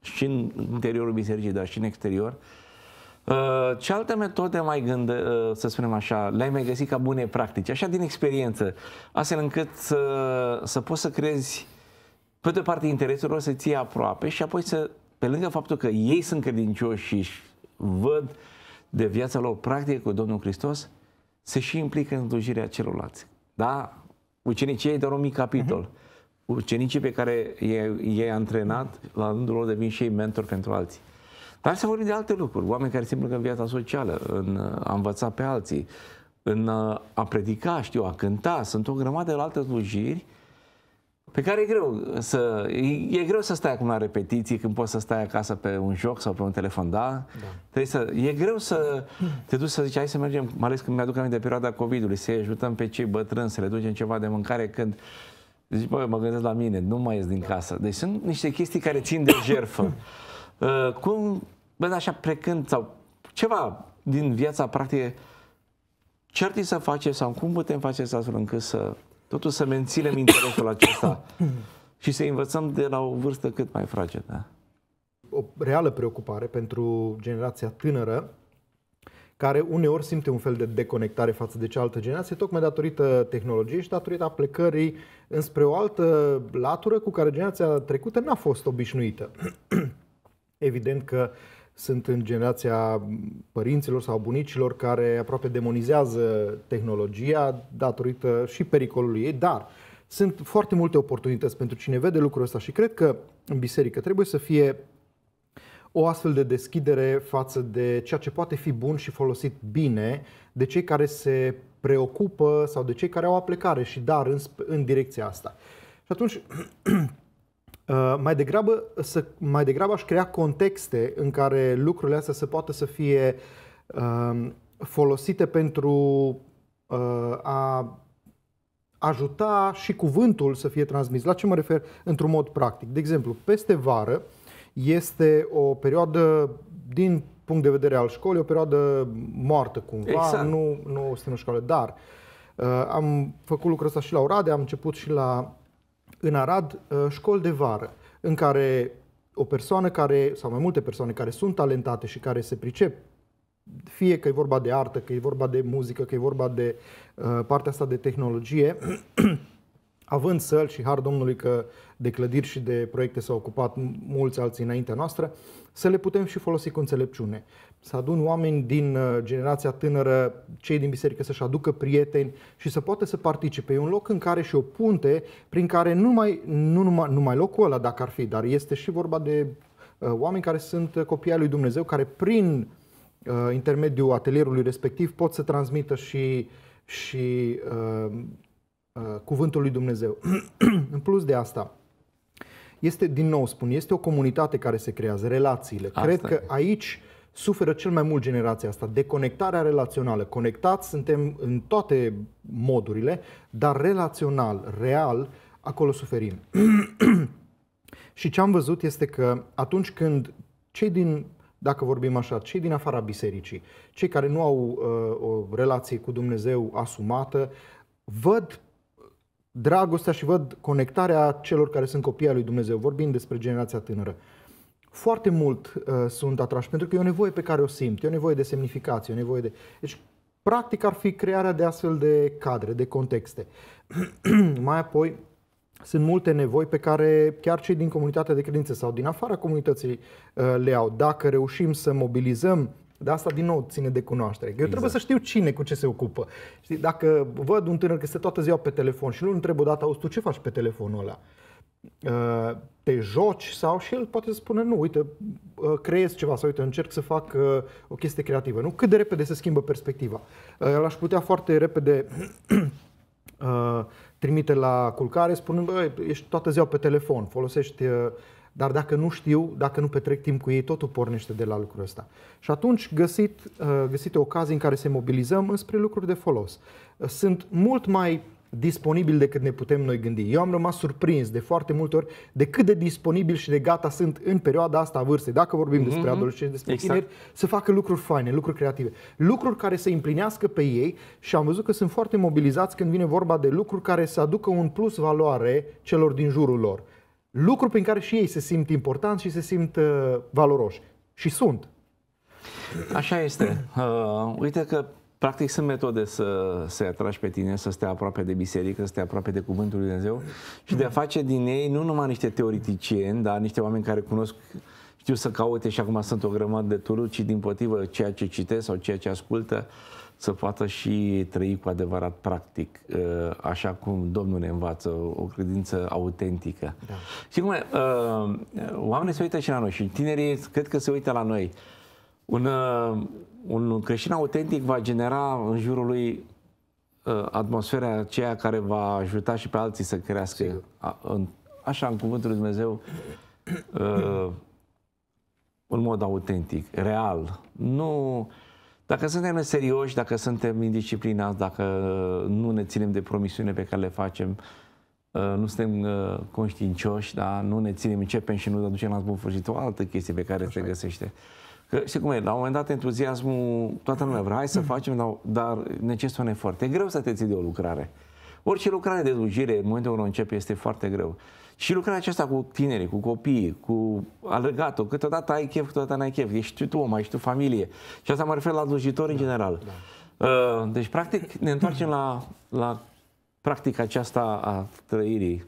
și în interiorul bisericii, dar și în exterior, uh, ce alte metode mai gând, uh, să spunem așa, le-ai mai găsit ca bune practici, așa din experiență, astfel încât să, să poți să crezi, pe de parte, interesul lor să ții aproape și apoi să, pe lângă faptul că ei sunt credincioși și văd de viața lor practică cu Domnul Hristos, să și implică în slujirea celorlalți. Da? Ucenicii doar un mic capitol. Uh-huh. Ucenicii pe care i-ai antrenat, la rândul lor devin și ei mentor pentru alții. Dar să vorbim de alte lucruri. Oameni care se implică în viața socială, în a învăța pe alții, în a predica, știu, a cânta. Sunt o grămadă de alte slujiri uh, pe care e greu să, e, greu să stai acum la repetiții când poți să stai acasă pe un joc sau pe un telefon, da? da. Trebuie să, e greu să te duci să zici, hai să mergem, mai ales când mi-aduc aminte de perioada COVID-ului, să ajutăm pe cei bătrâni, să le ducem ceva de mâncare când zici, băi, mă gândesc la mine, nu mai ies din da. casă. Deci sunt niște chestii care țin de jerfă. uh, cum, bă, da, așa precând sau ceva din viața practică, ce ar să facem sau cum putem face astfel încât să totuși să menținem interesul acesta și să învățăm de la o vârstă cât mai fragedă. O reală preocupare pentru generația tânără care uneori simte un fel de deconectare față de cealaltă generație, tocmai datorită tehnologiei și datorită plecării înspre o altă latură cu care generația trecută n-a fost obișnuită. Evident că uh, sunt în generația părinților sau bunicilor care aproape demonizează tehnologia datorită și pericolului ei, dar sunt foarte multe oportunități pentru cine vede lucrul ăsta și cred că în biserică trebuie să fie o astfel de deschidere față de ceea ce poate fi bun și folosit bine de cei care se preocupă sau de cei care au aplecare și dar în, în direcția asta. Și atunci Uh, mai degrabă, să, mai degrabă aș crea contexte în care lucrurile astea să poată să fie uh, folosite pentru uh, a ajuta și cuvântul să fie transmis. La ce mă refer într-un mod practic? De exemplu, peste vară este o perioadă din punct de vedere al școlii, o perioadă moartă cumva, exact. nu, nu o suntem în școală, dar uh, am făcut lucrul ăsta și la Oradea, am început și la în Arad uh, școli de vară, în care o persoană care, sau mai multe persoane care sunt talentate și care se pricep, fie că e vorba de artă, că e vorba de muzică, că e vorba de uh, partea asta de tehnologie, având săl și har Domnului că de clădiri și de proiecte s-au ocupat mulți alții înaintea noastră, să le putem și folosi cu înțelepciune. Să adun oameni din uh, generația tânără, cei din biserică să-și aducă prieteni și să poată să participe. E un loc în care și o punte prin care nu numai, nu numai, numai locul ăla, dacă ar fi, dar este și vorba de uh, oameni care sunt copii ai lui Dumnezeu, care prin uh, intermediul atelierului respectiv pot să transmită și, și uh, uh, cuvântul lui Dumnezeu. în plus de asta, este, din nou spun, este o comunitate care se creează, relațiile. Asta Cred e. că aici suferă cel mai mult generația asta, deconectarea relațională. Conectați suntem în toate modurile, dar relațional, real, acolo suferim. și ce am văzut este că atunci când cei din, dacă vorbim așa, cei din afara bisericii, cei care nu au uh, o relație cu Dumnezeu asumată, văd dragostea și văd conectarea celor care sunt copii al lui Dumnezeu, vorbind despre generația tânără. Foarte mult uh, sunt atrași, pentru că e o nevoie pe care o simt, e o nevoie de semnificație, e o nevoie de... Deci, practic ar fi crearea de astfel de cadre, de contexte. Mai apoi, sunt multe nevoi pe care chiar cei din comunitatea de credință sau din afara comunității uh, le au. Dacă reușim să mobilizăm dar asta, din nou, ține de cunoaștere. Eu exact. trebuie să știu cine cu ce se ocupă. Știi, dacă văd un tânăr că este toată ziua pe telefon și nu întreb o dată, auzi, tu ce faci pe telefonul ăla? Uh, te joci sau și el poate să spună nu, uite, uh, creez ceva sau uite, încerc să fac uh, o chestie creativă. Nu? Cât de repede se schimbă perspectiva. El aș putea foarte repede trimite la culcare spunând, ești toată ziua pe telefon, folosești dar dacă nu știu, dacă nu petrec timp cu ei, totul pornește de la lucrul ăsta. Și atunci găsit, uh, găsite ocazii în care se mobilizăm înspre lucruri de folos. Sunt mult mai disponibil decât ne putem noi gândi. Eu am rămas surprins de foarte multe ori de cât de disponibil și de gata sunt în perioada asta a vârstei, dacă vorbim mm-hmm. despre mhm. adolescenți, despre exact. tineri, să facă lucruri faine, lucruri creative, lucruri care să împlinească pe ei și am văzut că sunt foarte mobilizați când vine vorba de lucruri care să aducă un plus valoare celor din jurul lor lucru prin care și ei se simt importanți și se simt uh, valoroși. Și sunt. Așa este. Uh, uite că practic sunt metode să, să atragi pe tine, să stea aproape de biserică, să stea aproape de Cuvântul Lui Dumnezeu și de a da. face din ei nu numai niște teoreticieni, dar niște oameni care cunosc știu să caute și acum sunt o grămadă de tururi, ci din potrivă ceea ce citesc sau ceea ce ascultă, uh, să poată și trăi cu adevărat practic, uh, așa cum Domnul ne învață, o credință autentică. Da. Și cum uh, oamenii se uită și la noi și tinerii cred că se uită la noi. Un, uh, un creștin autentic va genera în jurul lui atmosfera aceea care va ajuta și pe alții să crească. Sigur. așa, în cuvântul lui Dumnezeu, în mod autentic, real. Nu dacă suntem serioși, dacă suntem indisciplinați, dacă uh, nu ne ținem de promisiune pe care le facem, uh, nu suntem uh, conștiincioși, da? nu ne ținem, începem și nu aducem la bun sfârșit o altă chestie pe care Așa. se găsește. Că, știi cum e, la un moment dat entuziasmul, toată lumea vrea, hai să mm. facem, dar, dar necesită un efort. E greu să te ții de o lucrare. Orice lucrare de slujire, în momentul în care o începi, este foarte greu. Și lucrarea aceasta cu tinerii, cu copiii, cu alergatul, câteodată ai chef, câteodată n-ai chef, ești tu om, ești tu familie. Și asta mă refer la slujitori da, în general. Da. Uh, deci, practic, ne întoarcem la, la practica aceasta a trăirii.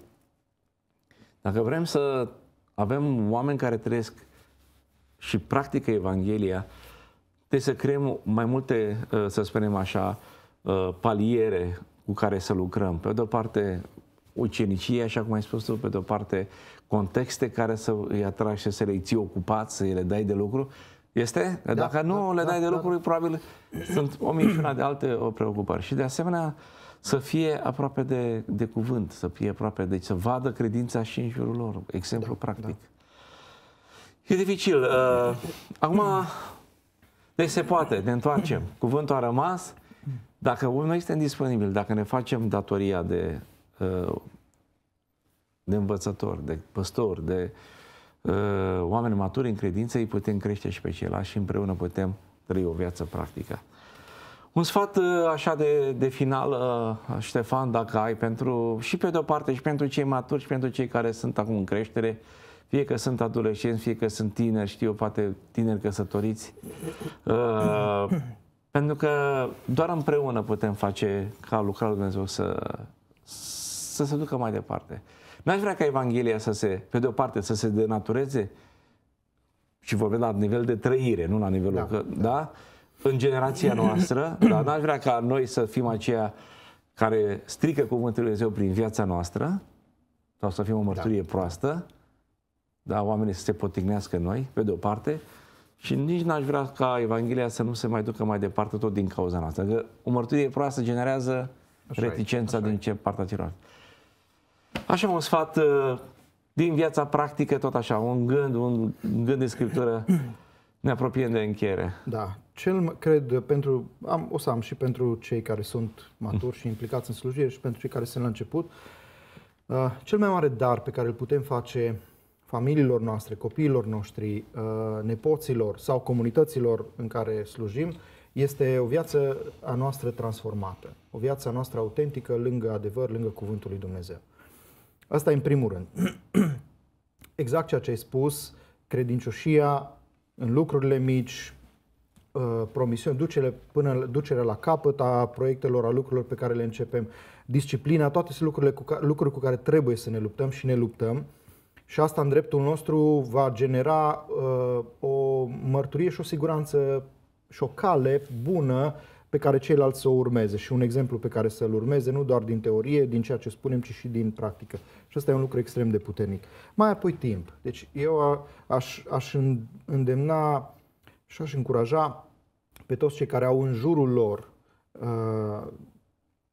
Dacă vrem să avem oameni care trăiesc și practică Evanghelia, trebuie să creăm mai multe, uh, să spunem așa, uh, paliere cu care să lucrăm. Pe de o parte, ucenicie, așa cum ai spus tu, pe de-o parte, contexte care să îi atragi și să le ții ocupați, să le dai de lucru, este? Da, Dacă nu da, le da, dai da, de lucru, da. probabil sunt o minciună de alte o preocupări. Și de asemenea, să fie aproape de, de cuvânt, să fie aproape, deci să vadă credința și în jurul lor. Exemplu da, practic. Da. E dificil. Uh, acum, deci se poate, ne întoarcem. Cuvântul a rămas. Dacă noi suntem disponibili, dacă ne facem datoria de Uh, de învățători, de păstori, de uh, oameni maturi în credință, îi putem crește și pe ceilalți și împreună putem trăi o viață practică. Un sfat uh, așa de, de final, Ștefan, dacă ai pentru, și pe de-o parte, și pentru cei maturi, și pentru cei care sunt acum în creștere, fie că sunt adolescenți, fie că sunt tineri, știu poate tineri căsătoriți, uh, pentru că doar împreună putem face ca lucrarea Dumnezeu să, să se ducă mai departe. N-aș vrea ca Evanghelia să se, pe de o parte, să se denatureze și vorbim la nivel de trăire, nu la nivelul da, că, da. da? În generația noastră, dar n-aș vrea ca noi să fim aceia care strică cuvântul Lui Dumnezeu prin viața noastră, sau să fim o mărturie da. proastă, da, oamenii să se potignească noi, pe de o parte, și nici n-aș vrea ca Evanghelia să nu se mai ducă mai departe tot din cauza noastră. Că o mărturie proastă generează așa reticența așa din ce partea celorlaltă. Așa un sfat uh, din viața practică, tot așa, un gând, un gând de scriptură. Ne apropiem de încheiere. Da. Cel, cred, uh, pentru, am, o să am și pentru cei care sunt maturi și implicați în slujire și pentru cei care sunt la început. Uh, cel mai mare dar pe care îl putem face familiilor noastre, copiilor noștri, nepoților sau comunităților în care slujim, este o viață a noastră transformată, o viață a noastră autentică lângă adevăr, lângă Cuvântul lui Dumnezeu. Asta e în primul rând. Exact ceea ce ai spus, credincioșia în lucrurile mici, uh, promisiuni, ducere până, ducerea la capăt a proiectelor, a lucrurilor pe care le începem, disciplina, toate sunt lucrurile cu care, lucruri cu care trebuie să ne luptăm și ne luptăm. Și asta în dreptul nostru va genera uh, o mărturie și o siguranță și o cale bună uh, pe care ceilalți să o urmeze și un exemplu pe care să-l urmeze, nu doar din teorie, din ceea ce spunem, ci și din practică. Și asta e un lucru extrem de puternic. Mai apoi timp. Deci eu aș, aș îndemna și aș încuraja pe toți cei care au în jurul lor,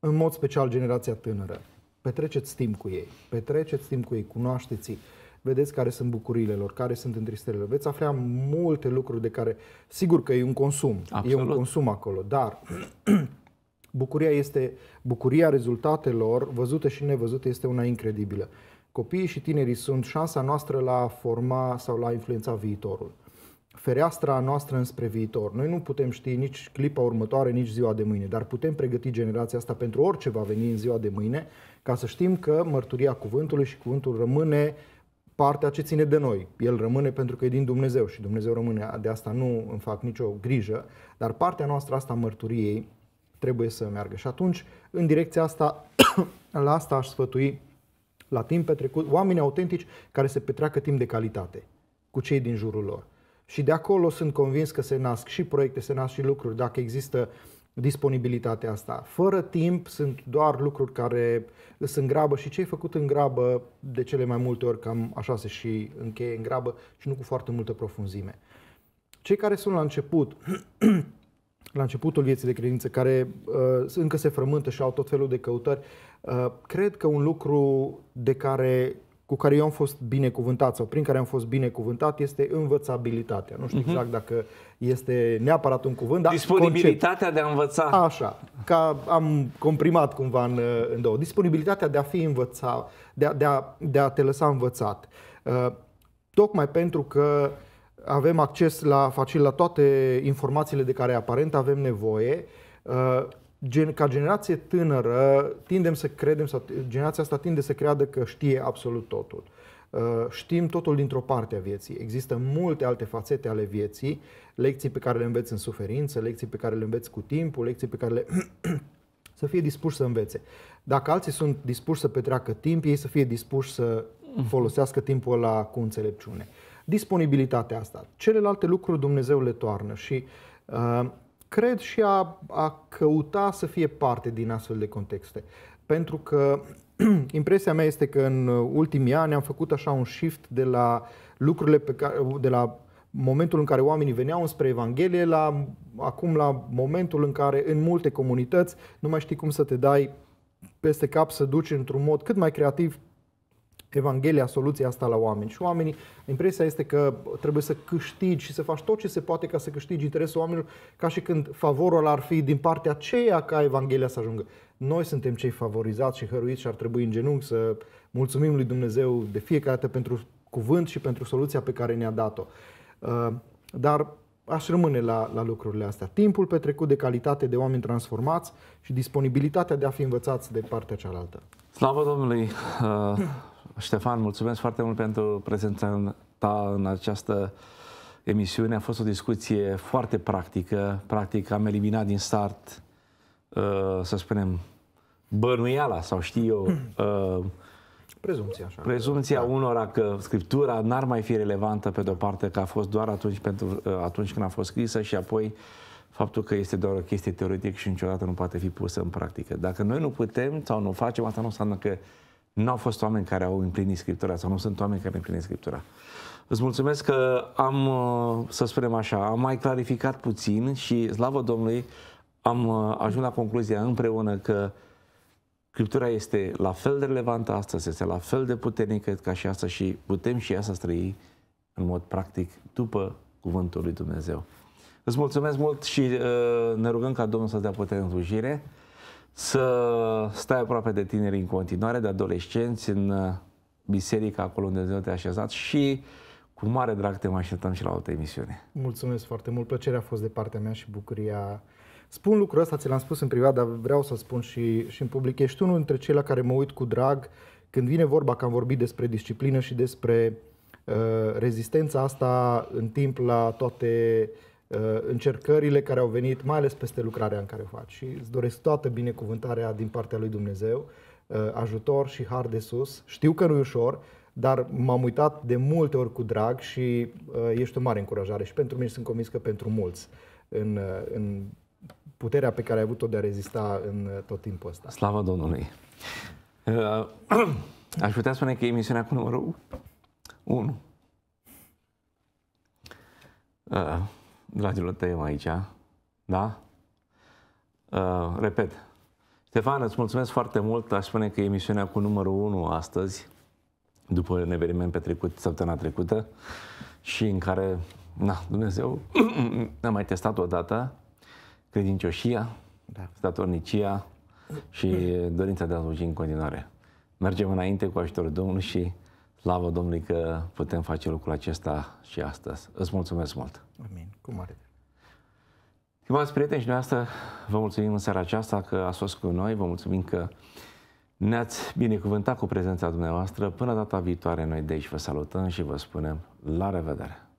în mod special generația tânără, petreceți timp cu ei, petreceți timp cu ei, cunoașteți-i, vedeți care sunt bucuriile lor, care sunt întristările. Veți afla multe lucruri de care, sigur că e un consum, Absolut. e un consum acolo, dar bucuria este, bucuria rezultatelor, văzută și nevăzută, este una incredibilă. Copiii și tinerii sunt șansa noastră la a forma sau la a influența viitorul fereastra noastră înspre viitor. Noi nu putem ști nici clipa următoare, nici ziua de mâine, dar putem pregăti generația asta pentru orice va veni în ziua de mâine, ca să știm că mărturia cuvântului și cuvântul rămâne partea ce ține de noi. El rămâne pentru că e din Dumnezeu și Dumnezeu rămâne, de asta nu îmi fac nicio grijă, dar partea noastră asta a mărturiei trebuie să meargă. Și atunci, în direcția asta, la asta aș sfătui la timp petrecut, oameni autentici care se petreacă timp de calitate cu cei din jurul lor. Și de acolo sunt convins că se nasc și proiecte, se nasc și lucruri. Dacă există uh, disponibilitatea asta. Fără timp sunt doar lucruri care sunt grabă și ce ai făcut în grabă, de cele mai multe ori cam așa se și încheie în grabă și nu cu foarte multă profunzime. Cei care sunt la început, la începutul vieții de credință, care uh, încă se frământă și au tot felul de căutări, uh, cred că un lucru de care cu care eu am fost binecuvântat sau prin care am fost binecuvântat este învățabilitatea. Nu știu mhm. exact dacă este neapărat un cuvânt, dar Disponibilitatea concept. de a învăța. Așa, ca am comprimat cumva în, în două. Disponibilitatea de a fi învățat, de a, de a, de a te lăsa învățat. Uh, tocmai pentru că avem acces la facil la toate informațiile de care aparent avem nevoie, uh, gen, ca generație tânără, tindem să credem, sau generația asta tinde să creadă că știe absolut totul. Uh, știm totul dintr-o parte a vieții. Există multe alte fațete ale vieții, lecții pe care le înveți în suferință, lecții pe care le înveți cu timpul, lecții pe care le... să fie dispuși să învețe. Dacă alții sunt dispuși să petreacă timp, ei să fie dispuși să mhm. folosească timpul la cu înțelepciune. Disponibilitatea asta. Celelalte lucruri Dumnezeu le toarnă și uh, cred și a, a căuta să fie parte din astfel de contexte. Pentru că impresia mea este că în ultimii ani am făcut așa un shift de la lucrurile pe care, de la momentul în care oamenii veneau spre Evanghelie la acum la momentul în care în multe comunități nu mai știi cum să te dai peste cap să duci într-un mod cât mai creativ Evanghelia soluția asta la oameni. Și oamenii, impresia este că trebuie să câștigi și să faci tot ce se poate ca să câștigi interesul oamenilor, ca și când favorul ar fi din partea aceea ca Evanghelia să ajungă. Noi suntem cei favorizați și hăruiți și ar trebui în genunchi să mulțumim lui Dumnezeu de fiecare dată pentru cuvânt și pentru soluția pe care ne-a dat-o. Uh, dar aș rămâne la, la lucrurile astea. Timpul petrecut de calitate de oameni transformați și disponibilitatea de a fi învățați de partea cealaltă. Slavă Domnului! Uh, Ștefan, mulțumesc foarte mult pentru prezența ta în această emisiune. A fost o discuție foarte practică. Practic am eliminat din start, uh, să spunem, bănuiala sau știu eu... Hmm. Uh, prezumția, așa. Prezumția da. unora că scriptura n-ar mai fi relevantă pe de-o parte, că a fost doar atunci, pentru, uh, atunci când a fost scrisă și apoi faptul că este doar o chestie teoretică și niciodată nu poate fi pusă în practică. Dacă noi nu putem sau nu facem, asta nu înseamnă că nu au fost oameni care au împlinit Scriptura sau nu sunt oameni care împlinesc Scriptura. Îți mulțumesc că am, uh, să spunem așa, am mai clarificat puțin și, slavă Domnului, am uh, ajuns la concluzia împreună că Scriptura este la fel de relevantă astăzi, este la fel de puternică ca și asta și putem și ea să străi în mod practic după cuvântul lui Dumnezeu. Îți mulțumesc mult și uh, ne rugăm ca Domnul să-ți dea putere în slujire să stai aproape de tineri în continuare, de adolescenți, în uh, biserica, acolo unde Dumnezeu te-a așezat și cu mare drag te mai așteptăm și la altă emisiune. Mulțumesc foarte mult, plăcerea a fost de partea mea și bucuria. Spun lucrul ăsta, ți l-am spus în privat, dar vreau să spun și, și în public. Ești unul dintre cei la care mă uit cu drag când vine vorba că am vorbit despre disciplină și despre uh, rezistența asta în timp la toate uh, Uh, încercările care au venit, mai ales peste lucrarea în care o faci. Și îți doresc toată binecuvântarea din partea lui Dumnezeu, uh, ajutor și har de sus. Știu că nu e ușor, dar m-am uitat de multe ori cu drag și uh, ești o mare încurajare și pentru mine sunt convins că pentru mulți în, în puterea pe care ai avut-o de a rezista în tot timpul ăsta. Slavă Domnului! Aș putea spune că e emisiunea cu numărul 1. Dragilor, tăiem aici. Da? Uh, repet. Stefan, îți mulțumesc foarte mult. Aș spune că e emisiunea cu numărul 1 astăzi, după un eveniment petrecut săptămâna trecută și în care, na, Dumnezeu, am mai testat odată credincioșia, da. statornicia și dorința de a sluji în continuare. Mergem înainte cu ajutorul Domnului și Slavă Domnului că putem face lucrul acesta și astăzi. Îți mulțumesc mult! Amin. Cu mare Stimați prieteni și noastră, vă mulțumim în seara aceasta că ați fost cu noi, vă mulțumim că ne-ați binecuvântat cu prezența dumneavoastră. Până data viitoare, noi de aici vă salutăm și vă spunem la revedere!